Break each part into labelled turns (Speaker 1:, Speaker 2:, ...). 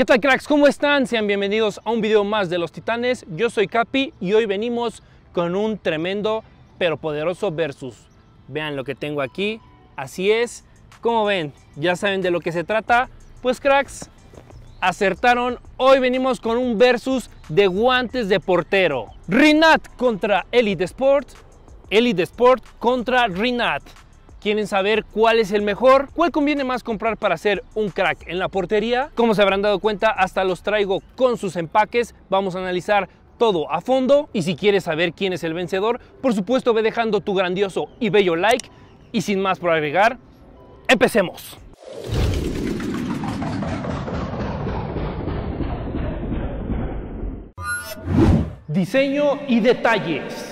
Speaker 1: ¿Qué tal cracks? ¿Cómo están? Sean bienvenidos a un video más de Los Titanes. Yo soy Capi y hoy venimos con un tremendo pero poderoso versus. Vean lo que tengo aquí. Así es. Como ven, ya saben de lo que se trata. Pues cracks, acertaron. Hoy venimos con un versus de guantes de portero. Rinat contra Elite Sport. Elite Sport contra Rinat quieren saber cuál es el mejor, cuál conviene más comprar para hacer un crack en la portería. Como se habrán dado cuenta, hasta los traigo con sus empaques. Vamos a analizar todo a fondo y si quieres saber quién es el vencedor, por supuesto ve dejando tu grandioso y bello like y sin más por agregar, empecemos. Diseño y detalles.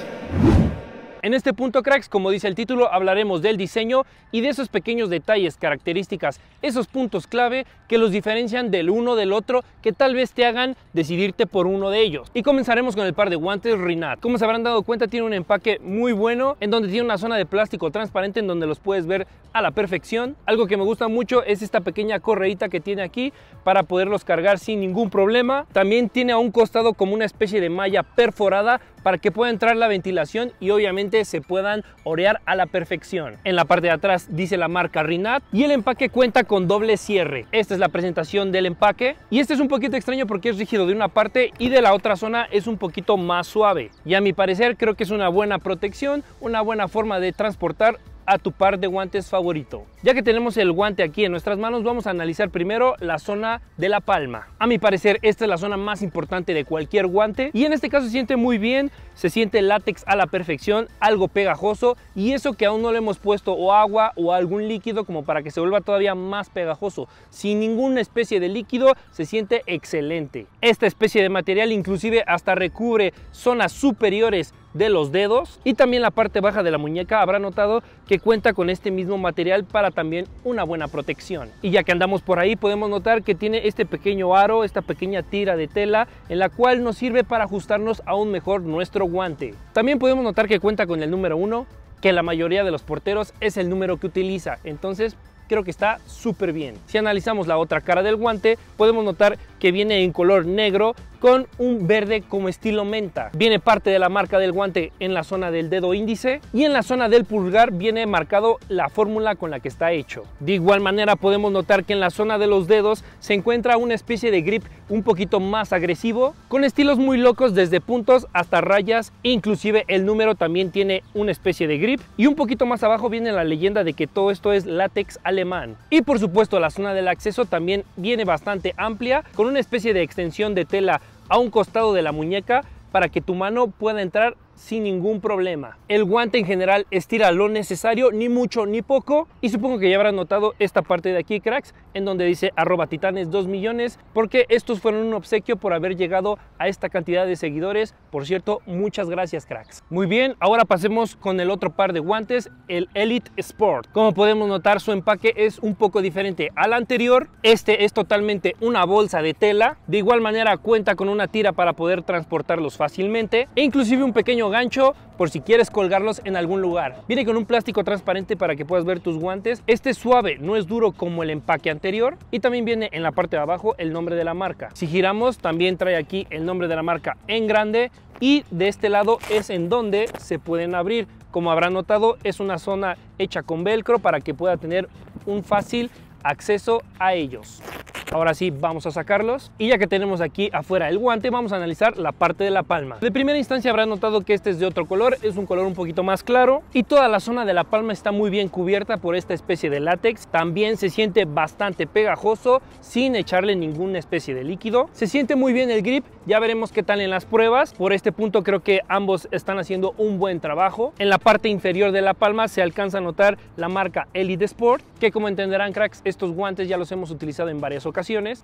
Speaker 1: En este punto, cracks, como dice el título, hablaremos del diseño y de esos pequeños detalles, características, esos puntos clave que los diferencian del uno del otro, que tal vez te hagan decidirte por uno de ellos. Y comenzaremos con el par de guantes Rinat. Como se habrán dado cuenta, tiene un empaque muy bueno, en donde tiene una zona de plástico transparente en donde los puedes ver a la perfección. Algo que me gusta mucho es esta pequeña correita que tiene aquí para poderlos cargar sin ningún problema. También tiene a un costado como una especie de malla perforada para que pueda entrar la ventilación y obviamente se puedan orear a la perfección. En la parte de atrás dice la marca Rinat y el empaque cuenta con doble cierre. Esta es la presentación del empaque y este es un poquito extraño porque es rígido de una parte y de la otra zona es un poquito más suave. Y a mi parecer creo que es una buena protección, una buena forma de transportar a tu par de guantes favorito. Ya que tenemos el guante aquí en nuestras manos, vamos a analizar primero la zona de la palma. A mi parecer, esta es la zona más importante de cualquier guante y en este caso se siente muy bien, se siente látex a la perfección, algo pegajoso y eso que aún no le hemos puesto o agua o algún líquido como para que se vuelva todavía más pegajoso. Sin ninguna especie de líquido se siente excelente. Esta especie de material inclusive hasta recubre zonas superiores de los dedos y también la parte baja de la muñeca. Habrá notado que cuenta con este mismo material para también una buena protección. Y ya que andamos por ahí podemos notar que tiene este pequeño aro, esta pequeña tira de tela en la cual nos sirve para ajustarnos aún mejor nuestro guante. También podemos notar que cuenta con el número 1, que la mayoría de los porteros es el número que utiliza, entonces creo que está súper bien. Si analizamos la otra cara del guante podemos notar que viene en color negro con un verde como estilo menta. Viene parte de la marca del guante en la zona del dedo índice y en la zona del pulgar viene marcado la fórmula con la que está hecho. De igual manera podemos notar que en la zona de los dedos se encuentra una especie de grip un poquito más agresivo con estilos muy locos desde puntos hasta rayas, e inclusive el número también tiene una especie de grip y un poquito más abajo viene la leyenda de que todo esto es látex alemán. Y por supuesto la zona del acceso también viene bastante amplia con una especie de extensión de tela a un costado de la muñeca para que tu mano pueda entrar sin ningún problema. El guante en general estira lo necesario, ni mucho ni poco. Y supongo que ya habrán notado esta parte de aquí, cracks, en donde dice arroba titanes 2 millones, porque estos fueron un obsequio por haber llegado a esta cantidad de seguidores. Por cierto, muchas gracias, cracks. Muy bien, ahora pasemos con el otro par de guantes, el Elite Sport. Como podemos notar, su empaque es un poco diferente al anterior. Este es totalmente una bolsa de tela. De igual manera, cuenta con una tira para poder transportarlos fácilmente. E inclusive un pequeño gancho por si quieres colgarlos en algún lugar. Viene con un plástico transparente para que puedas ver tus guantes. Este es suave, no es duro como el empaque anterior. Y también viene en la parte de abajo el nombre de la marca. Si giramos, también trae aquí el nombre de la marca en grande. Y de este lado es en donde se pueden abrir. Como habrán notado, es una zona hecha con velcro para que pueda tener un fácil acceso a ellos. Ahora sí, vamos a sacarlos. Y ya que tenemos aquí afuera el guante, vamos a analizar la parte de la palma. De primera instancia habrán notado que este es de otro color, es un color un poquito más claro. Y toda la zona de la palma está muy bien cubierta por esta especie de látex. También se siente bastante pegajoso, sin echarle ninguna especie de líquido. Se siente muy bien el grip, ya veremos qué tal en las pruebas. Por este punto creo que ambos están haciendo un buen trabajo. En la parte inferior de la palma se alcanza a notar la marca Elite Sport, que como entenderán cracks, estos guantes ya los hemos utilizado en varias ocasiones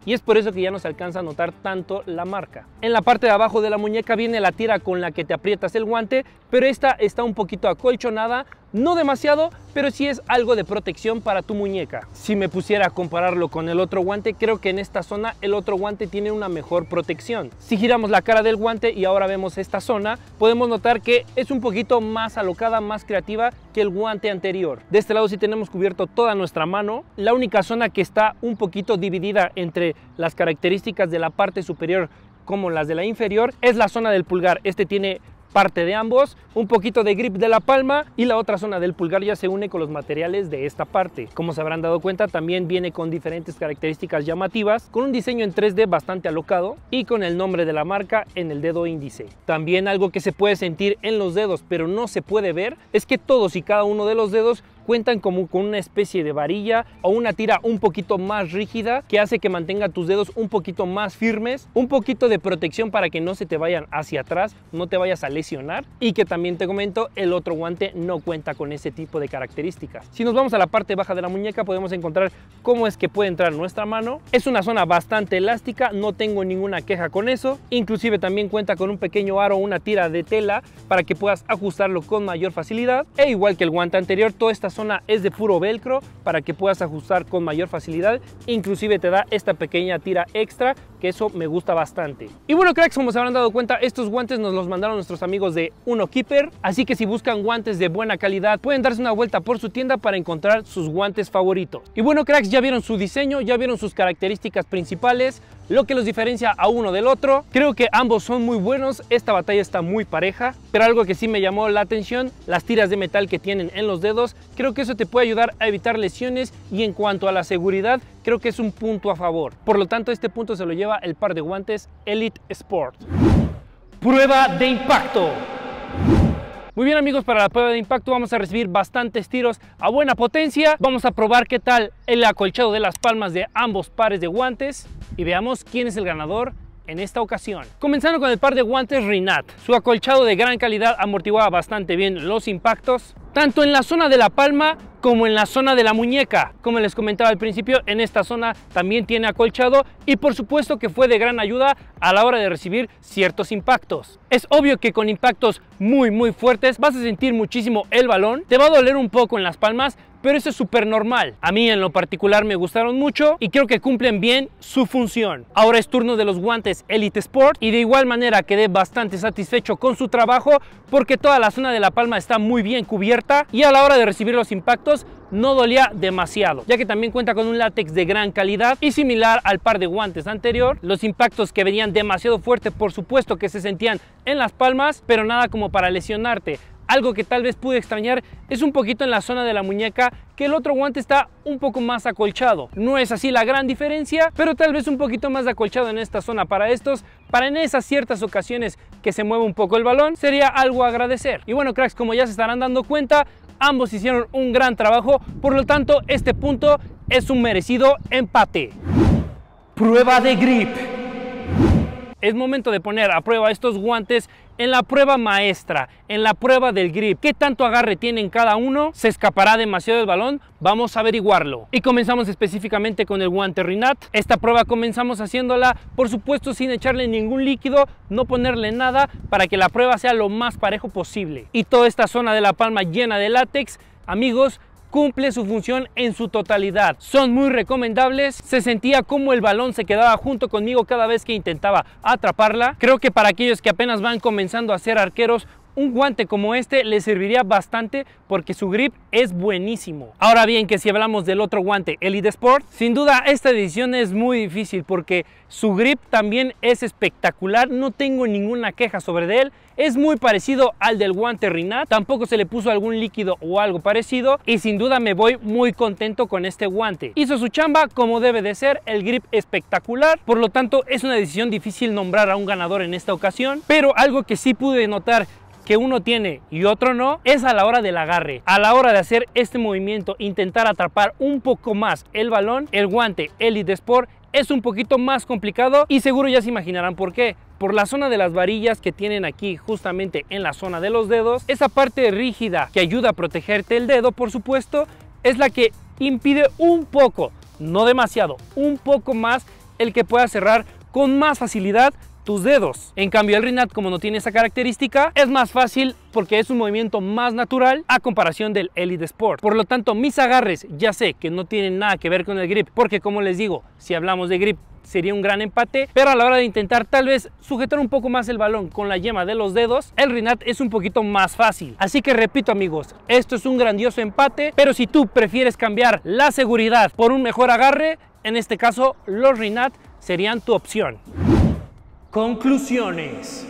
Speaker 1: y es por eso que ya no se alcanza a notar tanto la marca. En la parte de abajo de la muñeca viene la tira con la que te aprietas el guante, pero esta está un poquito acolchonada no demasiado, pero sí es algo de protección para tu muñeca. Si me pusiera a compararlo con el otro guante, creo que en esta zona el otro guante tiene una mejor protección. Si giramos la cara del guante y ahora vemos esta zona, podemos notar que es un poquito más alocada, más creativa que el guante anterior. De este lado sí tenemos cubierto toda nuestra mano. La única zona que está un poquito dividida entre las características de la parte superior como las de la inferior es la zona del pulgar. Este tiene parte de ambos, un poquito de grip de la palma y la otra zona del pulgar ya se une con los materiales de esta parte. Como se habrán dado cuenta, también viene con diferentes características llamativas, con un diseño en 3D bastante alocado y con el nombre de la marca en el dedo índice. También algo que se puede sentir en los dedos, pero no se puede ver, es que todos y cada uno de los dedos cuentan como con una especie de varilla o una tira un poquito más rígida que hace que mantenga tus dedos un poquito más firmes, un poquito de protección para que no se te vayan hacia atrás, no te vayas a lesionar y que también te comento el otro guante no cuenta con ese tipo de características. Si nos vamos a la parte baja de la muñeca podemos encontrar cómo es que puede entrar nuestra mano. Es una zona bastante elástica, no tengo ninguna queja con eso. Inclusive también cuenta con un pequeño aro una tira de tela para que puedas ajustarlo con mayor facilidad. E igual que el guante anterior, todas estas zona es de puro velcro para que puedas ajustar con mayor facilidad. Inclusive te da esta pequeña tira extra, que eso me gusta bastante. Y bueno cracks, como se habrán dado cuenta, estos guantes nos los mandaron nuestros amigos de Uno Keeper. Así que si buscan guantes de buena calidad, pueden darse una vuelta por su tienda para encontrar sus guantes favoritos. Y bueno cracks, ya vieron su diseño, ya vieron sus características principales lo que los diferencia a uno del otro. Creo que ambos son muy buenos, esta batalla está muy pareja, pero algo que sí me llamó la atención, las tiras de metal que tienen en los dedos, creo que eso te puede ayudar a evitar lesiones y en cuanto a la seguridad, creo que es un punto a favor. Por lo tanto, este punto se lo lleva el par de guantes Elite Sport. Prueba de impacto. Muy bien amigos, para la prueba de impacto vamos a recibir bastantes tiros a buena potencia. Vamos a probar qué tal el acolchado de las palmas de ambos pares de guantes y veamos quién es el ganador en esta ocasión. Comenzando con el par de guantes Rinat. Su acolchado de gran calidad amortiguaba bastante bien los impactos, tanto en la zona de la palma como en la zona de la muñeca. Como les comentaba al principio, en esta zona también tiene acolchado y por supuesto que fue de gran ayuda a la hora de recibir ciertos impactos. Es obvio que con impactos muy muy fuertes vas a sentir muchísimo el balón, te va a doler un poco en las palmas, pero eso es súper normal. A mí en lo particular me gustaron mucho y creo que cumplen bien su función. Ahora es turno de los guantes Elite Sport y de igual manera quedé bastante satisfecho con su trabajo porque toda la zona de la palma está muy bien cubierta y a la hora de recibir los impactos no dolía demasiado, ya que también cuenta con un látex de gran calidad y similar al par de guantes anterior. Los impactos que venían demasiado fuertes por supuesto que se sentían en las palmas, pero nada como para lesionarte. Algo que tal vez pude extrañar es un poquito en la zona de la muñeca que el otro guante está un poco más acolchado. No es así la gran diferencia, pero tal vez un poquito más acolchado en esta zona para estos, para en esas ciertas ocasiones que se mueve un poco el balón, sería algo a agradecer. Y bueno, cracks, como ya se estarán dando cuenta, ambos hicieron un gran trabajo, por lo tanto, este punto es un merecido empate. Prueba de grip. Es momento de poner a prueba estos guantes en la prueba maestra, en la prueba del grip, qué tanto agarre tienen cada uno, se escapará demasiado el balón, vamos a averiguarlo. Y comenzamos específicamente con el guante Rinat. Esta prueba comenzamos haciéndola, por supuesto, sin echarle ningún líquido, no ponerle nada, para que la prueba sea lo más parejo posible. Y toda esta zona de la palma llena de látex, amigos, cumple su función en su totalidad. Son muy recomendables. Se sentía como el balón se quedaba junto conmigo cada vez que intentaba atraparla. Creo que para aquellos que apenas van comenzando a ser arqueros, un guante como este le serviría bastante porque su grip es buenísimo. Ahora bien, que si hablamos del otro guante, Elite Sport, sin duda esta edición es muy difícil porque su grip también es espectacular, no tengo ninguna queja sobre él. Es muy parecido al del guante Rinat, tampoco se le puso algún líquido o algo parecido y sin duda me voy muy contento con este guante. Hizo su chamba como debe de ser, el grip espectacular, por lo tanto es una decisión difícil nombrar a un ganador en esta ocasión, pero algo que sí pude notar que uno tiene y otro no es a la hora del agarre. A la hora de hacer este movimiento, intentar atrapar un poco más el balón, el guante Elite Sport es un poquito más complicado y seguro ya se imaginarán por qué. Por la zona de las varillas que tienen aquí justamente en la zona de los dedos, esa parte rígida que ayuda a protegerte el dedo, por supuesto, es la que impide un poco, no demasiado, un poco más el que pueda cerrar con más facilidad tus dedos. En cambio el Rinat como no tiene esa característica es más fácil porque es un movimiento más natural a comparación del Elite Sport. Por lo tanto mis agarres ya sé que no tienen nada que ver con el grip porque como les digo si hablamos de grip sería un gran empate, pero a la hora de intentar tal vez sujetar un poco más el balón con la yema de los dedos, el Rinat es un poquito más fácil. Así que repito amigos, esto es un grandioso empate, pero si tú prefieres cambiar la seguridad por un mejor agarre, en este caso los Rinat serían tu opción. Conclusiones.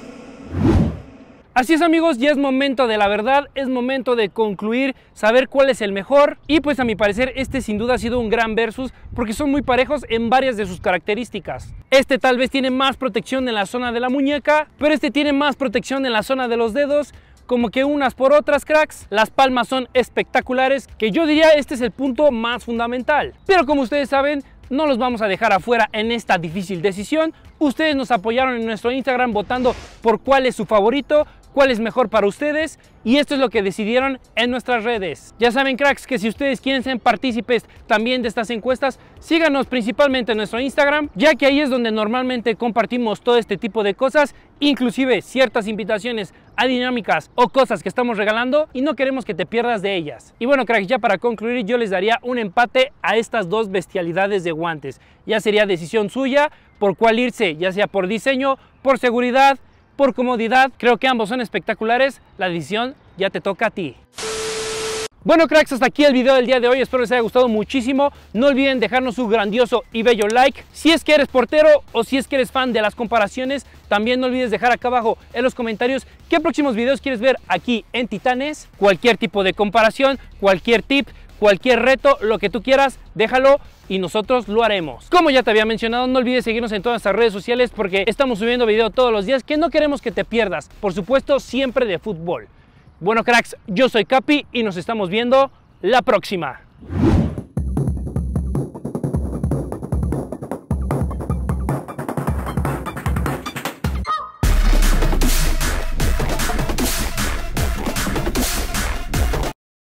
Speaker 1: Así es amigos, ya es momento de la verdad, es momento de concluir, saber cuál es el mejor y pues a mi parecer este sin duda ha sido un gran versus porque son muy parejos en varias de sus características. Este tal vez tiene más protección en la zona de la muñeca, pero este tiene más protección en la zona de los dedos, como que unas por otras, cracks. Las palmas son espectaculares, que yo diría este es el punto más fundamental. Pero como ustedes saben, no los vamos a dejar afuera en esta difícil decisión. Ustedes nos apoyaron en nuestro Instagram votando por cuál es su favorito cuál es mejor para ustedes y esto es lo que decidieron en nuestras redes. Ya saben cracks que si ustedes quieren ser partícipes también de estas encuestas, síganos principalmente en nuestro Instagram, ya que ahí es donde normalmente compartimos todo este tipo de cosas, inclusive ciertas invitaciones a dinámicas o cosas que estamos regalando y no queremos que te pierdas de ellas. Y bueno cracks, ya para concluir yo les daría un empate a estas dos bestialidades de guantes. Ya sería decisión suya por cuál irse, ya sea por diseño, por seguridad, por comodidad. Creo que ambos son espectaculares. La decisión ya te toca a ti. Bueno cracks, hasta aquí el video del día de hoy, espero les haya gustado muchísimo, no olviden dejarnos su grandioso y bello like, si es que eres portero o si es que eres fan de las comparaciones, también no olvides dejar acá abajo en los comentarios qué próximos videos quieres ver aquí en Titanes, cualquier tipo de comparación, cualquier tip, cualquier reto, lo que tú quieras, déjalo y nosotros lo haremos. Como ya te había mencionado, no olvides seguirnos en todas nuestras redes sociales porque estamos subiendo video todos los días que no queremos que te pierdas. Por supuesto, siempre de fútbol. Bueno, cracks, yo soy Capi y nos estamos viendo la próxima.